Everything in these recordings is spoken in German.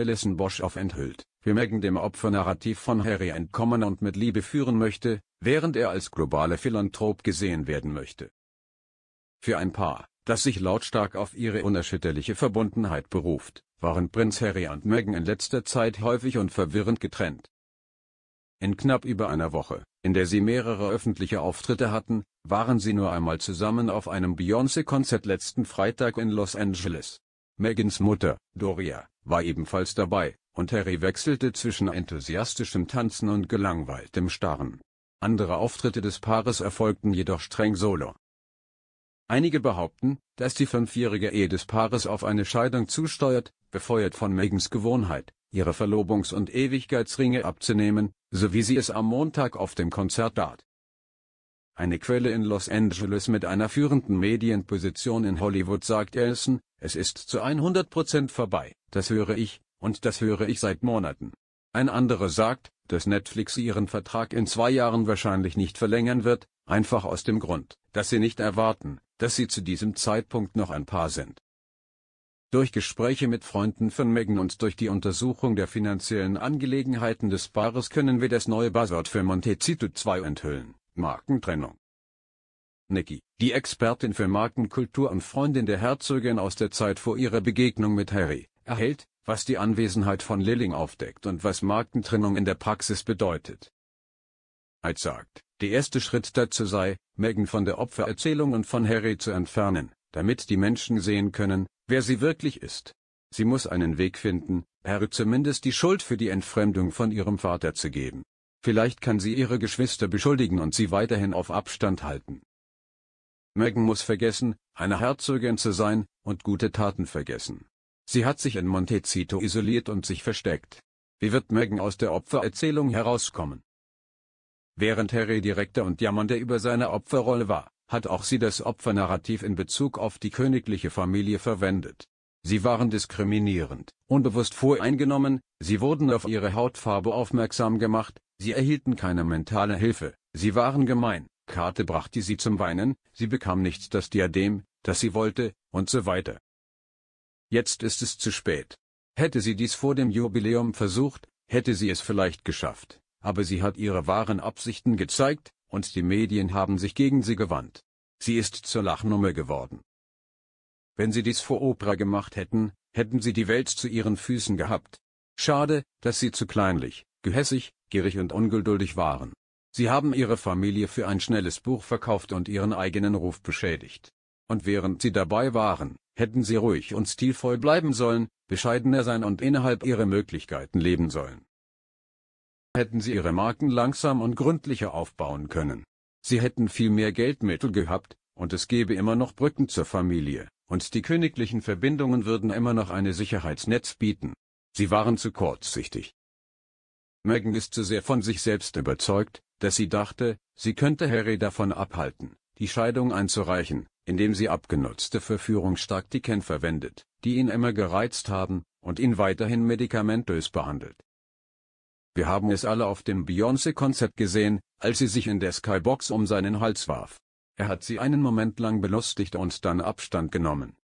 Alison Bosch auf enthüllt, wie Megan dem Opfernarrativ von Harry entkommen und mit Liebe führen möchte, während er als globaler Philanthrop gesehen werden möchte. Für ein Paar, das sich lautstark auf ihre unerschütterliche Verbundenheit beruft, waren Prinz Harry und Meghan in letzter Zeit häufig und verwirrend getrennt. In knapp über einer Woche, in der sie mehrere öffentliche Auftritte hatten, waren sie nur einmal zusammen auf einem Beyoncé-Konzert letzten Freitag in Los Angeles. Megans Mutter, Doria, war ebenfalls dabei, und Harry wechselte zwischen enthusiastischem Tanzen und gelangweiltem Starren. Andere Auftritte des Paares erfolgten jedoch streng solo. Einige behaupten, dass die fünfjährige Ehe des Paares auf eine Scheidung zusteuert, befeuert von Megans Gewohnheit, ihre Verlobungs- und Ewigkeitsringe abzunehmen, so wie sie es am Montag auf dem Konzert tat. Eine Quelle in Los Angeles mit einer führenden Medienposition in Hollywood sagt Elson, es ist zu 100 Prozent vorbei, das höre ich, und das höre ich seit Monaten. Ein anderer sagt, dass Netflix ihren Vertrag in zwei Jahren wahrscheinlich nicht verlängern wird, einfach aus dem Grund, dass sie nicht erwarten, dass sie zu diesem Zeitpunkt noch ein Paar sind. Durch Gespräche mit Freunden von Megan und durch die Untersuchung der finanziellen Angelegenheiten des Paares können wir das neue Buzzword für Montecito 2 enthüllen. Markentrennung. Nikki, die Expertin für Markenkultur und Freundin der Herzogin aus der Zeit vor ihrer Begegnung mit Harry, erhält, was die Anwesenheit von Lilling aufdeckt und was Markentrennung in der Praxis bedeutet. Als sagt, der erste Schritt dazu sei, Megan von der Opfererzählung und von Harry zu entfernen, damit die Menschen sehen können, wer sie wirklich ist. Sie muss einen Weg finden, Harry zumindest die Schuld für die Entfremdung von ihrem Vater zu geben. Vielleicht kann sie ihre Geschwister beschuldigen und sie weiterhin auf Abstand halten. Megan muss vergessen, eine Herzogin zu sein, und gute Taten vergessen. Sie hat sich in Montecito isoliert und sich versteckt. Wie wird Megan aus der Opfererzählung herauskommen? Während Harry direkter und jammernder über seine Opferrolle war, hat auch sie das Opfernarrativ in Bezug auf die königliche Familie verwendet. Sie waren diskriminierend, unbewusst voreingenommen, sie wurden auf ihre Hautfarbe aufmerksam gemacht, Sie erhielten keine mentale Hilfe, sie waren gemein, Karte brachte sie zum Weinen, sie bekam nicht das Diadem, das sie wollte, und so weiter. Jetzt ist es zu spät. Hätte sie dies vor dem Jubiläum versucht, hätte sie es vielleicht geschafft, aber sie hat ihre wahren Absichten gezeigt, und die Medien haben sich gegen sie gewandt. Sie ist zur Lachnummer geworden. Wenn sie dies vor Oprah gemacht hätten, hätten sie die Welt zu ihren Füßen gehabt. Schade, dass sie zu kleinlich, gehässig, gierig und ungeduldig waren. Sie haben ihre Familie für ein schnelles Buch verkauft und ihren eigenen Ruf beschädigt. Und während sie dabei waren, hätten sie ruhig und stilvoll bleiben sollen, bescheidener sein und innerhalb ihrer Möglichkeiten leben sollen. Hätten sie ihre Marken langsam und gründlicher aufbauen können. Sie hätten viel mehr Geldmittel gehabt, und es gäbe immer noch Brücken zur Familie, und die königlichen Verbindungen würden immer noch eine Sicherheitsnetz bieten. Sie waren zu kurzsichtig. Megan ist zu sehr von sich selbst überzeugt, dass sie dachte, sie könnte Harry davon abhalten, die Scheidung einzureichen, indem sie abgenutzte Verführungstaktiken verwendet, die ihn immer gereizt haben, und ihn weiterhin medikamentös behandelt. Wir haben es alle auf dem Beyoncé-Konzert gesehen, als sie sich in der Skybox um seinen Hals warf. Er hat sie einen Moment lang belustigt und dann Abstand genommen.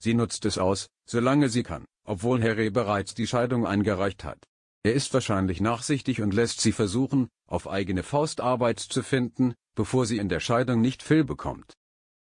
Sie nutzt es aus, solange sie kann, obwohl Harry bereits die Scheidung eingereicht hat. Er ist wahrscheinlich nachsichtig und lässt sie versuchen, auf eigene Faust Arbeit zu finden, bevor sie in der Scheidung nicht Phil bekommt